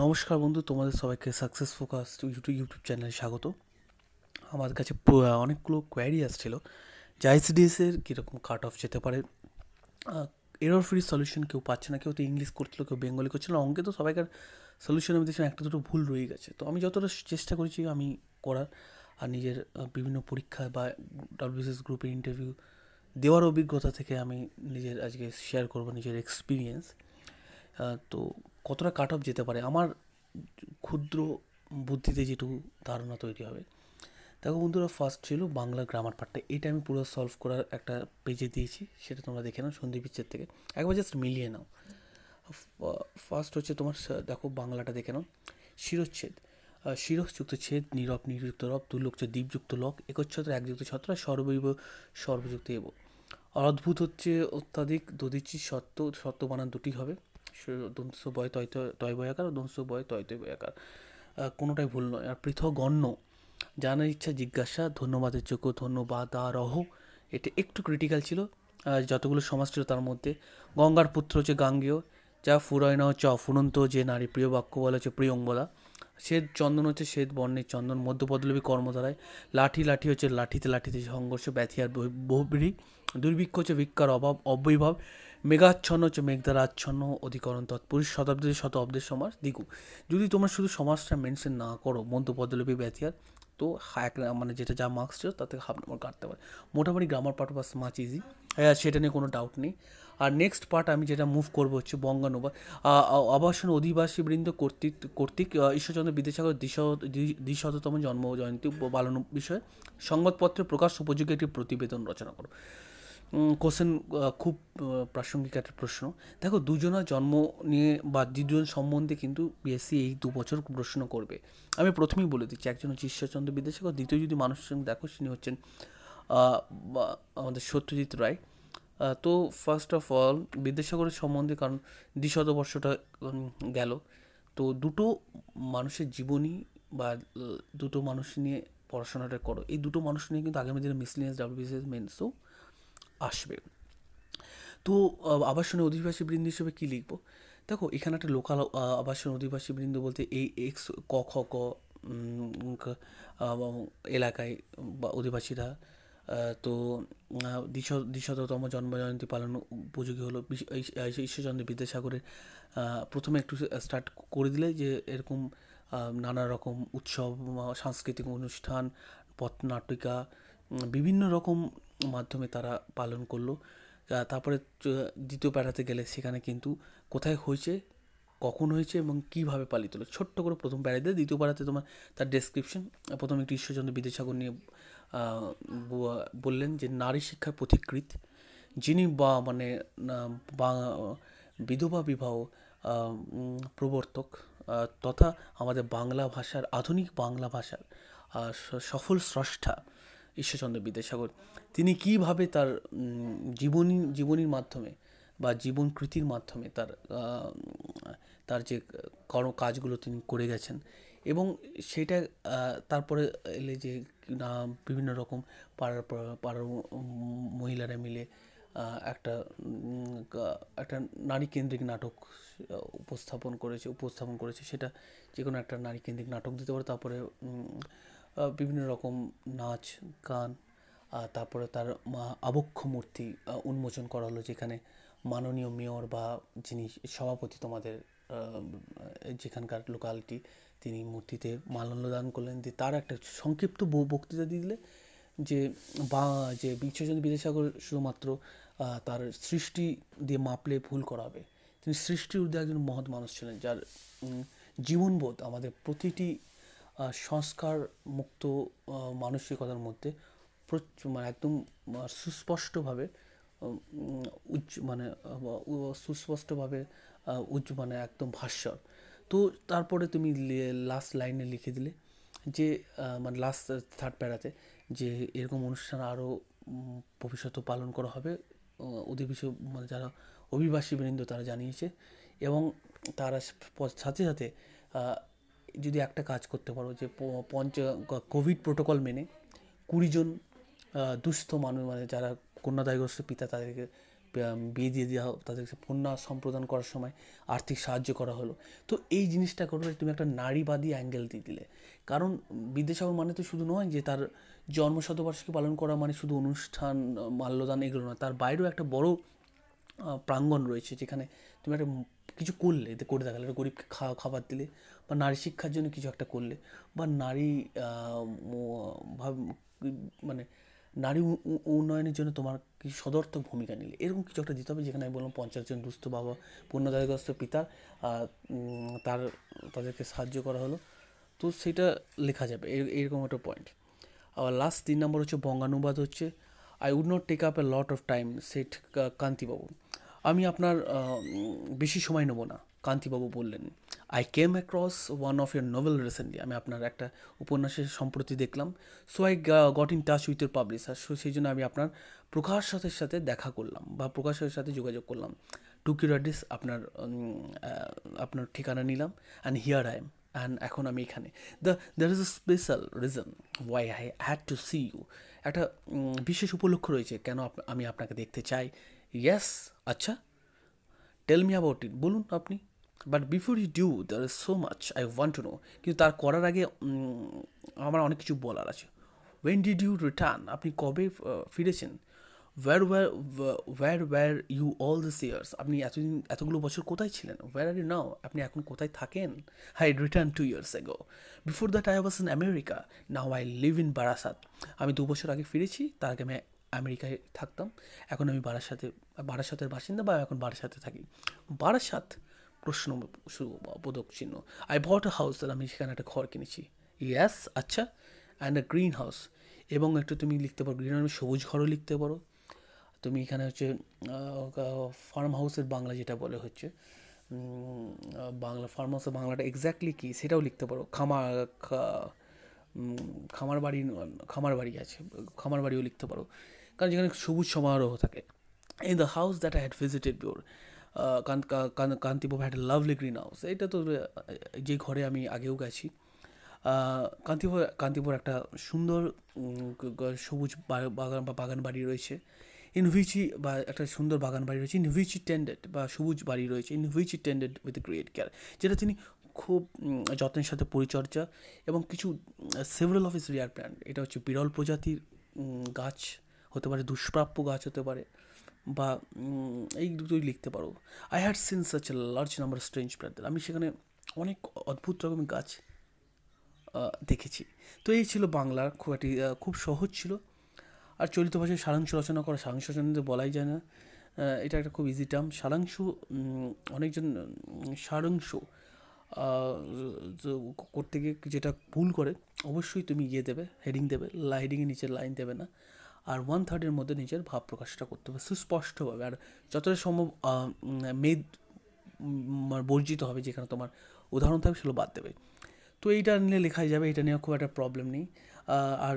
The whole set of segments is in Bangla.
নমস্কার বন্ধু তোমাদের সবাইকে সাকসেস ফোকাস ইউটিউব ইউটিউব চ্যানেলে স্বাগত আমার কাছে অনেকগুলো কোয়ারি আসছিল যে আইসিডিএসের কীরকম কাট অফ যেতে পারে এরর ফ্রি সলিউশন কেউ পাচ্ছে না কেউ তো ইংলিশ করছিল কেউ বেঙ্গলি করছিল অঙ্কে তো সবাইকার সলিউশন আমি দেখছিলাম একটা দুটো ভুল রয়ে গেছে তো আমি যতটা চেষ্টা করেছি আমি করার আর নিজের বিভিন্ন পরীক্ষা বা ডাব্লিউসিএস গ্রুপের ইন্টারভিউ দেওয়ার অভিজ্ঞতা থেকে আমি নিজের আজকে শেয়ার করব নিজের এক্সপিরিয়েন্স তো কতটা কাট অফ যেতে পারে আমার ক্ষুদ্র বুদ্ধিতে যেটুকু ধারণা তৈরি হবে দেখো বন্ধুরা ফার্স্ট ছিল বাংলা গ্রামার পার্টটা এটা আমি পুরো সলভ করার একটা পেজে দিয়েছি সেটা তোমরা দেখে নাও পিকচার থেকে একবার জাস্ট মিলিয়ে নাও ফার্স্ট হচ্ছে তোমার দেখো বাংলাটা দেখে নাও শিরোচ্ছেদ শিরসযুক্ত ছেদ নীরব নিরযুক্ত রব দুর্লক্ষ দ্বীপযুক্ত লক একচ্ছত্র একযুক্ত ছত্র সর্বৈব সর্বযুক্ত এব আর অদ্ভুত হচ্ছে অত্যাধিক দধিচি সত্য সত্য বানান দুটি হবে দন্তস বয় তয় তয় বয় আকার দন্তস বয় তয় তয় আকার কোনোটাই ভুল নয় আর পৃথক গণ্য জানার ইচ্ছা জিজ্ঞাসা ধন্যবাদের যোগ্য ধন্যবাদ আর অহ এটা একটু ক্রিটিক্যাল ছিল যতগুলো সমাজ ছিল তার মধ্যে গঙ্গার পুত্র হচ্ছে গাঙ্গেয় যা ফুরয় হচ্ছে অফুরন্ত যে নারী প্রিয় বাক্য বলা হচ্ছে প্রিয়ঙ্গলা শ্বেত চন্দন হচ্ছে শ্বেত বর্ণের চন্দন মধ্যপদলবী কর্মধারায় লাঠি লাঠি হচ্ছে লাঠিতে লাঠিতে সংঘর্ষ ব্যথি আর দুর্ভিক্ষ হচ্ছে ভিক্ষার অভাব অবৈভাব মেঘাচ্ছন্ন হচ্ছে আচ্ছন্ন অধিকরণ তৎপুরুষ শতাব্দীর শত অব্দের সমাজ দিগু যদি তোমরা শুধু সমাজটা মেনশন না করো মন্তপদলপী ব্যথিয়ার তো এক মানে যেটা যা মার্কস ছিল তাতে হাফ নম্বর কাটতে পারে মোটামুটি গ্রামার পার্ট বাস মাছ ইজি হ্যাঁ সেটা নিয়ে কোনো ডাউট নেই আর নেক্সট পার্ট আমি যেটা মুভ করবো হচ্ছে বঙ্গানুবাদ আবাসন অধিবাসী বৃন্দ কর্তৃক কর্তৃক ঈশ্বরচন্দ্র বিদ্যাসাগর দ্বিশততম জন্ম জয়ন্তী পালন বিষয়ে সংবাদপত্রে প্রকাশ উপযোগী একটি প্রতিবেদন রচনা করো কোশ্চেন খুব প্রাসঙ্গিক একটা প্রশ্ন দেখো দুজনের জন্ম নিয়ে বা দুজন সম্বন্ধে কিন্তু বিএসসি এই দু বছর প্রশ্ন করবে আমি প্রথমেই বলে দিচ্ছি একজন হচ্ছে ঈশ্বরচন্দ্র বিদ্যাসাগর দ্বিতীয় যদি মানুষের সঙ্গে দেখো তিনি হচ্ছেন আমাদের সত্যজিৎ রায় তো ফার্স্ট অফ অল বিদ্যাসাগরের সম্বন্ধে কারণ দ্বিশতবর্ষটা গেল তো দুটো মানুষের জীবনী বা দুটো মানুষ নিয়ে পড়াশোনাটা করো এই দুটো মানুষ নিয়ে কিন্তু আগামী দিনে মিসলিনিয়াস ডাব্লিউবিসিএস সো আসবে তো আবাসনে অধিবাসী বৃন্দ হিসেবে কী লিখবো দেখো এখানে একটা লোকাল আবাসন অধিবাসী বৃন্দ বলতে এই এক্স ক খ ক এলাকায় অধিবাসীরা তো দ্বিশততম জন্মজয়ন্তী পালন উপযোগী হলো ঈশ্বরচন্দ্র বিদ্যাসাগরের প্রথমে একটু স্টার্ট করে দিলে যে এরকম নানা রকম উৎসব সাংস্কৃতিক অনুষ্ঠান পথনাটিকা বিভিন্ন রকম মাধ্যমে তারা পালন করলো তারপরে দ্বিতীয় প্যারাতে গেলে সেখানে কিন্তু কোথায় হয়েছে কখন হয়েছে এবং কীভাবে পালিত হলো ছোট্ট করে প্রথম প্যারা দিয়ে দ্বিতীয় প্যারাতে তোমার তার ডেসক্রিপশন প্রথম একটি ঈশ্বরচন্দ্র বিদ্যাসাগর নিয়ে বললেন যে নারী শিক্ষার পথিকৃত যিনি বা মানে বা বিধবা বিবাহ প্রবর্তক তথা আমাদের বাংলা ভাষার আধুনিক বাংলা ভাষার সফল স্রষ্টা ঈশ্বরচন্দ্র বিদ্যাসাগর তিনি কিভাবে তার জীবনী জীবনীর মাধ্যমে বা জীবন কৃতির মাধ্যমে তার তার যে কর্ম কাজগুলো তিনি করে গেছেন এবং সেটা তারপরে এলে যে না বিভিন্ন রকম পাড়ার পাড়ার মহিলারা মিলে একটা একটা নারী কেন্দ্রিক নাটক উপস্থাপন করেছে উপস্থাপন করেছে সেটা যে কোনো একটা নারী কেন্দ্রিক নাটক দিতে পারে তারপরে বিভিন্ন রকম নাচ গান তারপরে তার মা আবক্ষ মূর্তি উন্মোচন করা হলো যেখানে মাননীয় মেয়র বা যিনি সভাপতি তোমাদের যেখানকার লোকালিটি তিনি মূর্তিতে মাল্য দান করলেন দিয়ে তার একটা সংক্ষিপ্ত বক্তৃতা দিলে যে বা যে বিশ্বচন্দ্র বিদ্যাসাগর শুধুমাত্র তার সৃষ্টি দিয়ে মাপলে ভুল করা হবে তিনি সৃষ্টির উদ্যোগে একজন মহৎ মানুষ ছিলেন যার জীবনবোধ আমাদের প্রতিটি সংস্কার মুক্ত মানসিকতার মধ্যে মানে একদম সুস্পষ্টভাবে উজ্জ মানে সুস্পষ্টভাবে উজ্জ মানে একদম ভাস্বর তো তারপরে তুমি লাস্ট লাইনে লিখে দিলে যে মানে লাস্ট থার্ড প্যারাতে যে এরকম অনুষ্ঠান আরও ভবিষ্যতে পালন করা হবে অধিবেশ মানে যারা অভিবাসী বৃন্দ তারা জানিয়েছে এবং তারা সাথে সাথে যদি একটা কাজ করতে পারো যে পঞ্চ কোভিড প্রোটোকল মেনে কুড়িজন দুস্থ মানুষ মানে যারা কন্যাদায়গ্রস্ত পিতা তাদেরকে বিয়ে দিয়ে দেওয়া তাদেরকে কন্যা সম্প্রদান করার সময় আর্থিক সাহায্য করা হলো তো এই জিনিসটা করলে তুমি একটা নারীবাদী অ্যাঙ্গেল দিয়ে দিলে কারণ বিদ্যাসাগর মানে তো শুধু নয় যে তার জন্ম শতবার্ষিকী পালন করা মানে শুধু অনুষ্ঠান মাল্যদান এগুলো নয় তার বাইরেও একটা বড় প্রাঙ্গণ রয়েছে যেখানে তুমি একটা কিছু করলে এতে করে দেখালে গরিবকে খাওয়া খাবার দিলে বা নারী শিক্ষার জন্য কিছু একটা করলে বা নারী মানে নারী উন্নয়নের জন্য তোমার কিছু সদর্থক ভূমিকা নিলে এরকম কিছু একটা দিতে হবে যেখানে আমি বললাম পঞ্চাশ জন দুস্থ বাবা পূর্ণদায়গ্রস্ত পিতার তার তাদেরকে সাহায্য করা হলো তো সেটা লেখা যাবে এরকম একটা পয়েন্ট আবার লাস্ট তিন নম্বর হচ্ছে বঙ্গানুবাদ হচ্ছে I would not take up a lot of time সেট কান্তিবাবু আমি আপনার বেশি সময় নেব না কান্তিবাবু বললেন I came across one of your novel recently আমি আপনার একটা উপন্যাসের সম্প্রতি দেখলাম so I got in touch with your publisher so সেই জন্য আমি আপনার প্রকাশের সাথে দেখা করলাম বা প্রকাশের সাথে যোগাযোগ করলাম টু কিউর অ্যাড্রেস আপনার আপনার ঠিকানা নিলাম and here I am and এখন আমি এখানে the there is a special reason why I had to see you একটা বিশেষ উপলক্ষ রয়েছে কেন আমি আপনাকে দেখতে চাই ইয়েস আচ্ছা টেল মি অ্যাবাউট ইট বলুন আপনি but before you do there is so much I want to know কিন্তু তার করার আগে আমার অনেক কিছু বলার আছে ওয়েন ডিড ইউ রিটার্ন আপনি কবে ফিরেছেন where were where were you all this years আপনি এতদিন এতগুলো বছর কোথায় ছিলেন ওয়্যার আর ইউ নাও আপনি এখন কোথায় থাকেন I return two years ago before that I was in America now I live in Barasat আমি দু বছর আগে ফিরেছি তার আগে আমি আমেরিকায় থাকতাম এখন আমি বারাসাতে বারাসাতের বাসিন্দা বা এখন বারাসাতে থাকি বারাসাত প্রশ্ন বোধক চিহ্ন আই বট হাউস হাউস আমি সেখানে একটা ঘর কিনেছি ইয়াস আচ্ছা অ্যান্ড আ গ্রিন হাউস এবং একটু তুমি লিখতে পারো গ্রিন মানে হাউস সবুজ ঘরও লিখতে পারো তুমি এখানে হচ্ছে ফার্ম হাউসের বাংলা যেটা বলে হচ্ছে বাংলা ফার্ম হাউসের বাংলাটা এক্স্যাক্টলি কী সেটাও লিখতে পারো খামার খামার বাড়ি খামার বাড়ি আছে খামার বাড়িও লিখতে পারো কারণ যেখানে সবুজ সমারোহ থাকে in the house that I had visited before Kantipur had lovely green house এটা তো যে ঘরে আমি আগেও গেছি কান্তিপুর কান্তিপুর একটা সুন্দর সবুজ বাগান বা বাগান বাড়ি রয়েছে ইন হুইচি বা একটা সুন্দর বাগান বাড়ি রয়েছে ইন হুইচি টেন্ডেড বা সবুজ বাড়ি রয়েছে in which he tended with great care যেটা তিনি খুব যত্নের সাথে পরিচর্যা এবং কিছু several of his rare plant এটা হচ্ছে বিরল প্রজাতির গাছ হতে পারে দুষ্প্রাপ্য গাছ হতে পারে বা এই দুটোই লিখতে পারো I had seen such a large number strange প্ল্যান্টদের আমি সেখানে অনেক অদ্ভুত রকমের গাছ দেখেছি তো এই ছিল বাংলার খুব একটি খুব সহজ ছিল আর চলিত ভাষায় সারাংশ রচনা করা সারাংশ রচনাতে বলাই যায় না এটা একটা খুব ইজি টার্ম সারাংশ অনেকজন সারাংশ করতে গিয়ে যেটা ভুল করে অবশ্যই তুমি ইয়ে দেবে হেডিং দেবে হেডিংয়ের নিচে লাইন দেবে না আর ওয়ান থার্ডের মধ্যে নিজের ভাব প্রকাশটা করতে হবে সুস্পষ্টভাবে আর যতটা সম্ভব মেদ বর্জিত হবে যেখানে তোমার উদাহরণ থাকবে সেগুলো বাদ দেবে তো এইটা নিয়ে লেখাই যাবে এটা নিয়ে খুব একটা প্রবলেম নেই আর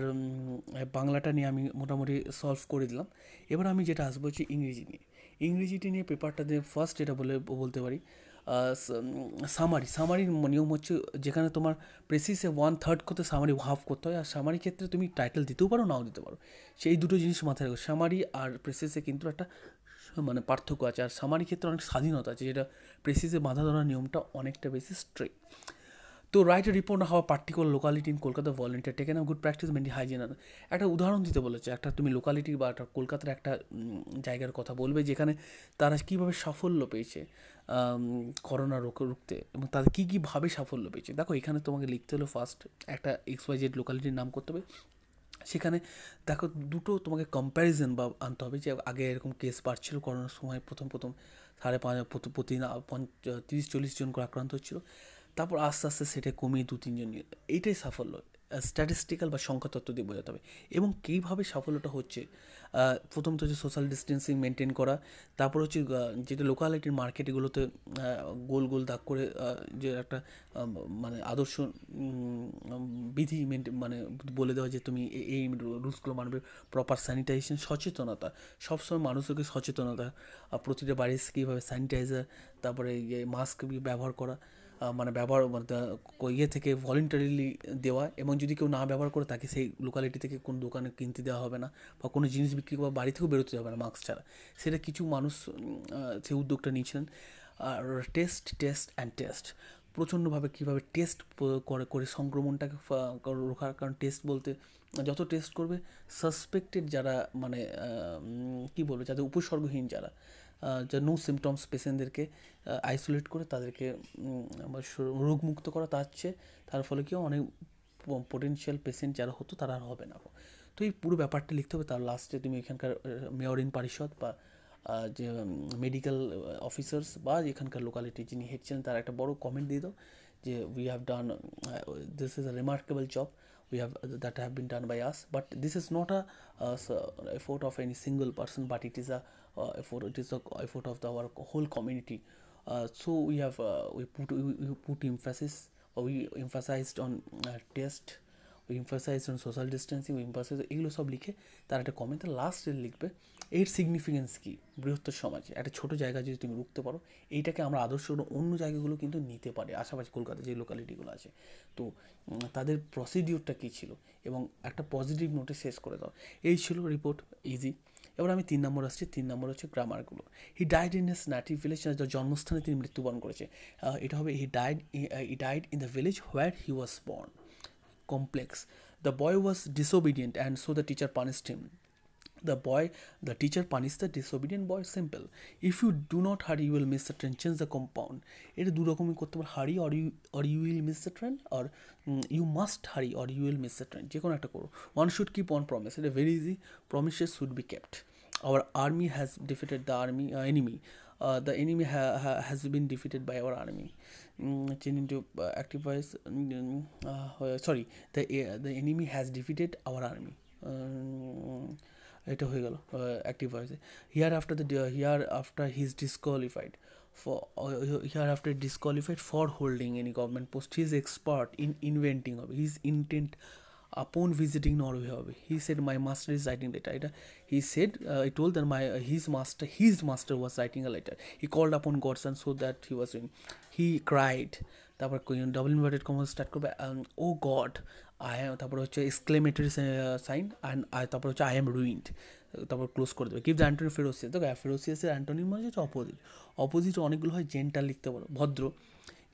বাংলাটা নিয়ে আমি মোটামুটি সলভ করে দিলাম এবার আমি যেটা আসবো হচ্ছে ইংরেজি নিয়ে ইংরেজিটি নিয়ে পেপারটা দিয়ে ফার্স্ট এটা বলে বলতে পারি সামারি সামারির নিয়ম হচ্ছে যেখানে তোমার প্রেসিসে ওয়ান থার্ড করতে সামারি হাফ করতে হয় আর সামারি ক্ষেত্রে তুমি টাইটেল দিতেও পারো নাও দিতে পারো সেই দুটো জিনিস মাথায় রাখো সামারি আর প্রেসিসে কিন্তু একটা মানে পার্থক্য আছে আর সামারি ক্ষেত্রে অনেক স্বাধীনতা আছে যেটা প্রেসিসে বাঁধা ধরার নিয়মটা অনেকটা বেশি স্ট্রিক্ট তো রাইট রিপোর্ট না হওয়া particular locality in Kolkata volunteer taken good practice mainly hygiene একটা উদাহরণ দিতে বলেছে একটা তুমি লোকালিটি বা একটা কলকাতার একটা জায়গার কথা বলবে যেখানে তারা কীভাবে সাফল্য পেয়েছে করোনা রোগ রুখতে এবং তাদের কী কীভাবে সাফল্য পেয়েছে দেখো এখানে তোমাকে লিখতে হলো ফার্স্ট একটা এক্স ওয়াই জেড লোকালিটির নাম করতে হবে সেখানে দেখো দুটো তোমাকে কম্প্যারিজন বা আনতে হবে যে আগে এরকম কেস বাড়ছিল করোনার সময় প্রথম প্রথম সাড়ে পাঁচ প্রতিদিন তিরিশ চল্লিশ জন করে আক্রান্ত হচ্ছিলো তারপর আস্তে আস্তে সেটা কমিয়ে দু তিনজন এইটাই সাফল্য স্ট্যাটিস্টিক্যাল বা সংখ্যাতত্ত্ব দিয়ে বোঝাতে হবে এবং কীভাবে সাফল্যটা হচ্ছে প্রথম তো হচ্ছে সোশ্যাল ডিস্টেন্সিং মেনটেন করা তারপর হচ্ছে যেটা লোকালিটির মার্কেটগুলোতে গোল গোল দাগ করে যে একটা মানে আদর্শ বিধি মেনটেন মানে বলে দেওয়া যে তুমি এই রুলসগুলো মানবে প্রপার স্যানিটাইজেশন সচেতনতা সবসময় মানুষকে সচেতনতা প্রতিটা বাড়ির কীভাবে স্যানিটাইজার তারপরে মাস্ক ব্যবহার করা মানে ব্যবহার মানে ইয়ে থেকে ভলেন্টারিলি দেওয়া এবং যদি কেউ না ব্যবহার করে তাকে সেই লোকালিটি থেকে কোনো দোকানে কিনতে দেওয়া হবে না বা কোনো জিনিস বিক্রি বা বাড়ি থেকেও বেরোতে যাবে না মাস্ক ছাড়া সেটা কিছু মানুষ সেই উদ্যোগটা নিয়েছিলেন আর টেস্ট টেস্ট অ্যান্ড টেস্ট প্রচণ্ডভাবে কীভাবে টেস্ট করে করে সংক্রমণটাকে রোখার কারণ টেস্ট বলতে যত টেস্ট করবে সাসপেক্টেড যারা মানে কি বলবে যাদের উপসর্গহীন যারা যা নো সিমটমস পেশেন্টদেরকে আইসোলেট করে তাদেরকে রোগমুক্ত করা তাচ্ছে তার ফলে কি অনেক পোটেনশিয়াল পেশেন্ট যারা হতো তারা আর হবে না তো এই পুরো ব্যাপারটা লিখতে হবে তার লাস্টে তুমি এখানকার মেয়র ইন পরিষদ বা যে মেডিকেল অফিসার্স বা এখানকার লোকালিটি যিনি হেড ছিলেন তার একটা বড় কমেন্ট দিয়ে দাও যে we have done this is a remarkable job we have that have been done by us but this is not a effort of any single person but it is a Uh, for it is the effort of the, our whole community uh, so we have uh, we put we, we, put emphasis we emphasized on test ওই emphasize on social distancing emphasize এগুলো সব লিখে তার একটা কমেন্টে লাস্টে লিখবে এর সিগনিফিকেন্স কী বৃহত্তর সমাজে একটা ছোটো জায়গা যদি তুমি রুখতে পারো এইটাকে আমরা আদর্শ অন্য জায়গাগুলো কিন্তু নিতে পারে আশাপাশি কলকাতা যে লোকালিটিগুলো আছে তো তাদের প্রসিডিওরটা কী ছিল এবং একটা পজিটিভ নোটে শেষ করে দাও এই ছিল রিপোর্ট ইজি এবার আমি তিন নম্বর আসছি তিন নম্বর হচ্ছে গ্রামারগুলো he died in his native village যার জন্মস্থানে তিনি মৃত্যুবরণ করেছে এটা হবে he died he died in the village where he was born complex the boy was disobedient and so the teacher punished him the boy the teacher punish the disobedient boy simple if you do not hurry you will miss the train change the compound এটা দু রকমই করতে পারো hurry or you or you will miss the train or you must hurry or you will miss the train যে কোনো একটা করো one should keep on promise এটা very easy promises should be kept our army has defeated the army enemy the enemy has been defeated by our army change into active voice sorry the the enemy has defeated our army এটা হয়ে গেল active ভয়েসে here after the here after he is disqualified for here after disqualified for holding any government post he is expert in inventing of his intent upon visiting Norway however he said my master is writing letter it, he said uh, I told that my uh, his master his master was writing a letter he called upon God son so that he was doing he cried তারপর ডবল ইনভার্টেড কমার্স স্টার্ট করবে ও গড আই তারপর হচ্ছে এক্সক্লেমেটরি সাইন অ্যান্ড তারপর হচ্ছে আই এম রুইন্ড তারপর ক্লোজ করে দেবে গিভ দ্য অ্যান্টনি ফেরোসিয়াস দেখো ফেরোসিয়াসের অ্যান্টনির মানে হচ্ছে অপোজিট অপোজিট অনেকগুলো হয় জেন্টাল লিখতে পারো ভদ্র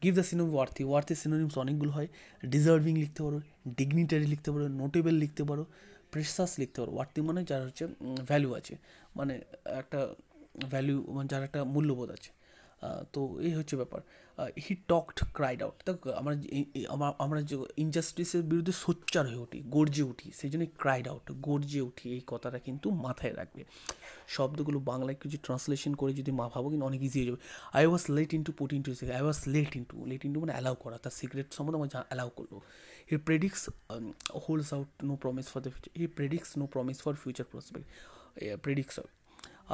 গিভ দ্য সিনোনিম ওয়ার্থি ওয়ার্থের সিনোনিমস অনেকগুলো হয় ডিজার্ভিং লিখতে পারো ডিগনিটারি লিখতে পারো নোটেবল লিখতে পারো প্রেসাস লিখতে পারো ওয়ার্থি মানে যার হচ্ছে ভ্যালু আছে মানে একটা ভ্যালু মানে যার একটা মূল্যবোধ আছে তো এই হচ্ছে ব্যাপার হি টকড ক্রাইড আউট দেখ আমরা আমরা যে ইনজাস্টিসের বিরুদ্ধে সোচ্চার হয়ে উঠি গর্জে উঠি সেই জন্য ক্রাইড আউট গর্জে উঠি এই কথাটা কিন্তু মাথায় রাখবে শব্দগুলো বাংলায় কিছু ট্রান্সলেশন করে যদি মা ভাবো কিন্তু অনেক ইজি হয়ে যাবে I was let into put into I was let into let into মানে অ্যালাউ করা তার সিগারেট সম্বন্ধে আমার অ্যালাউ করলো he predicts holds out no promise for the future he predicts no promise for future prospect predicts out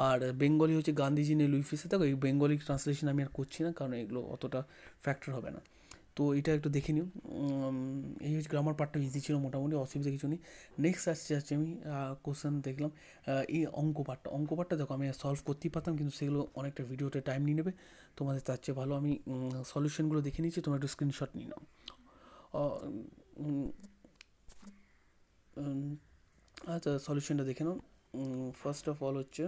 আর বেঙ্গলি হচ্ছে গান্ধীজি নিয়ে লুইফিসে থাকো এই বেঙ্গলি ট্রান্সলেশন আমি আর করছি না কারণ এগুলো অতটা ফ্যাক্টর হবে না তো এটা একটু দেখে নিও এই হচ্ছে গ্রামার পার্টটা ইজি ছিল মোটামুটি অসুবিধা কিছু নেই নেক্সট আসছে আসছে আমি কোশ্চেন দেখলাম এই অঙ্ক পার্টটা অঙ্ক পার্টটা দেখো আমি সলভ করতেই পারতাম কিন্তু সেগুলো অনেকটা ভিডিওতে টাইম নিয়ে নেবে তোমাদের তার চেয়ে ভালো আমি সলিউশনগুলো দেখে নিচ্ছি তোমরা একটু স্ক্রিনশট নিয়ে নাও আচ্ছা সলিউশনটা দেখে নাও ফার্স্ট অফ অল হচ্ছে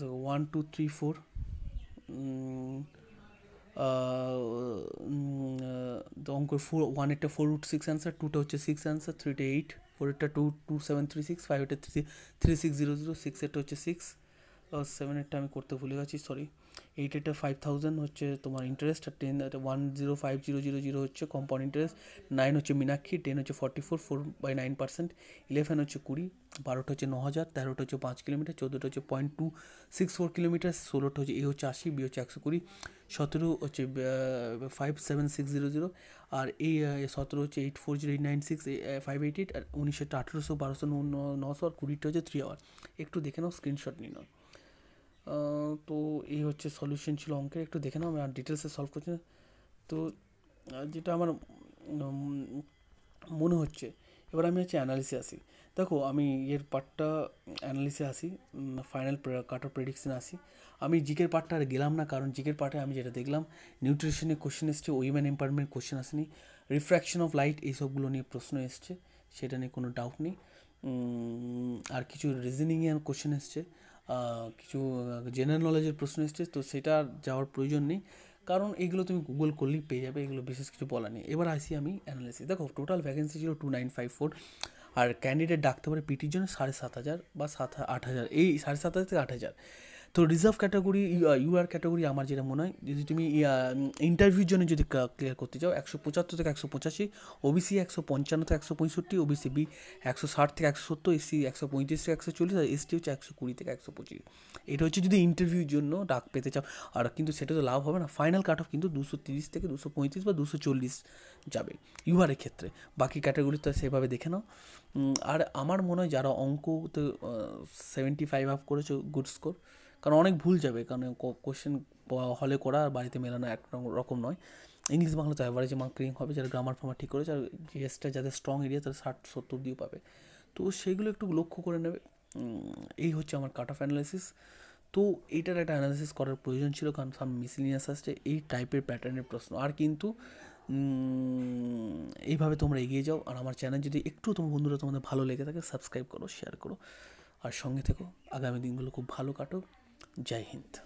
দেখো ওয়ান টু থ্রি ফোর অঙ্ক ফোর ওয়ান ওয়ানেরটা ফোর রুট সিক্স অ্যান্সার টুটা হচ্ছে সিক্স অ্যান্সার থ্রিটা এইট ফোর এটা two two seven three six five ফাইভেরটা three three six zero zero six সিক্সেরটা হচ্ছে সিক্স সেভেন এটা আমি করতে ভুলে গেছি সরি এইট এটা ফাইভ থাউজেন্ড হচ্ছে তোমার ইন্টারেস্ট আর ten one zero five zero zero zero হচ্ছে কম্পাউন্ড ইন্টারেস্ট নাইন হচ্ছে মীনাক্ষী টেন হচ্ছে forty four four by nine percent eleven হচ্ছে কুড়ি বারোটা হচ্ছে ন হাজার তেরোটা হচ্ছে পাঁচ কিলোমিটার চোদ্দোটা হচ্ছে point two six four kilometre ষোলোটা হচ্ছে এ হচ্ছে আশি বি হচ্ছে একশো কুড়ি সতেরো হচ্ছে five seven six zero zero আর এই সতেরো হচ্ছে eight four zero eight nine six five eight eight আর উনিশশো আঠেরোশো বারোশো নশো আর কুড়িটা হচ্ছে থ্রি আওয়ার একটু দেখে নাও স্ক্রিনশট নিয়ে নাও তো এই হচ্ছে সলিউশন ছিল অঙ্কের একটু দেখে নাও আমি আর ডিটেলসে সলভ করছি তো যেটা আমার মনে হচ্ছে এবার আমি হচ্ছে অ্যানালিসে আসি দেখো আমি এর পার্টটা অ্যানালিসে আসি ফাইনাল কাট অফ প্রেডিকশানে আসি আমি জিকের পার্টটা আর গেলাম না কারণ জিকের পার্টে আমি যেটা দেখলাম নিউট্রিশনের কোশ্চেন এসছে উইমেন এম্পাওয়ারমেন্ট কোশ্চেন আসেনি রিফ্র্যাকশন অফ লাইট এইসবগুলো নিয়ে প্রশ্ন এসছে সেটা নিয়ে কোনো ডাউট নেই আর কিছু রিজনিংয়ের কোশ্চেন এসছে কিছু জেনারেল নলেজের প্রশ্ন এসছে তো সেটা যাওয়ার প্রয়োজন নেই কারণ এগুলো তুমি গুগল করলেই পেয়ে যাবে এগুলো বিশেষ কিছু বলা নেই এবার আসি আমি অ্যানালিসিস দেখো টোটাল ভ্যাকেন্সি ছিল টু নাইন ফাইভ ফোর আর ক্যান্ডিডেট ডাকতে পারে পিটির জন্য সাড়ে সাত হাজার বা সাত আট হাজার এই সাড়ে সাত হাজার থেকে আট হাজার তো রিজার্ভ ক্যাটাগরি ইউআর ক্যাটাগরি আমার যেটা মনে হয় যদি তুমি ইন্টারভিউর uh, জন্য যদি ক্লিয়ার করতে চাও একশো পঁচাত্তর থেকে একশো পঁচাশি ওবিসি একশো পঞ্চান্ন থেকে একশো পঁয়ষট্টি ওবিসি বি একশো ষাট থেকে একশো সত্তর এসসি একশো পঁয়ত্রিশ থেকে একশো চল্লিশ আর এসটি হচ্ছে একশো কুড়ি থেকে একশো পঁচিশ এটা হচ্ছে যদি ইন্টারভিউর জন্য ডাক পেতে চাও আর কিন্তু সেটা তো লাভ হবে না ফাইনাল কাট অফ কিন্তু দুশো তিরিশ থেকে দুশো পঁয়ত্রিশ বা দুশো চল্লিশ যাবে ইউআরের ক্ষেত্রে বাকি ক্যাটাগরি তো সেভাবে দেখে নাও আর আমার মনে হয় যারা অঙ্ক তো সেভেন্টি ফাইভ আপ করেছো গুড স্কোর কারণ অনেক ভুল যাবে কারণ কোশ্চেন হলে করা আর বাড়িতে মেলানো এক রকম নয় ইংলিশ বাংলা তো অ্যাভারেজে মার্কিং হবে যারা গ্রামার ফার্মার ঠিক করেছে আর জিএসটা যাদের স্ট্রং এরিয়া তারা ষাট সত্তর দিয়েও পাবে তো সেইগুলো একটু লক্ষ্য করে নেবে এই হচ্ছে আমার কাট অফ অ্যানালাইসিস তো এইটার একটা অ্যানালিসিস করার প্রয়োজন ছিল কারণ সাম মিসলিনিয়াস আসছে এই টাইপের প্যাটার্নের প্রশ্ন আর কিন্তু এইভাবে তোমরা এগিয়ে যাও আর আমার চ্যানেল যদি একটু তোমার বন্ধুরা তোমাদের ভালো লেগে থাকে সাবস্ক্রাইব করো শেয়ার করো আর সঙ্গে থেকো আগামী দিনগুলো খুব ভালো কাটো जय हिंद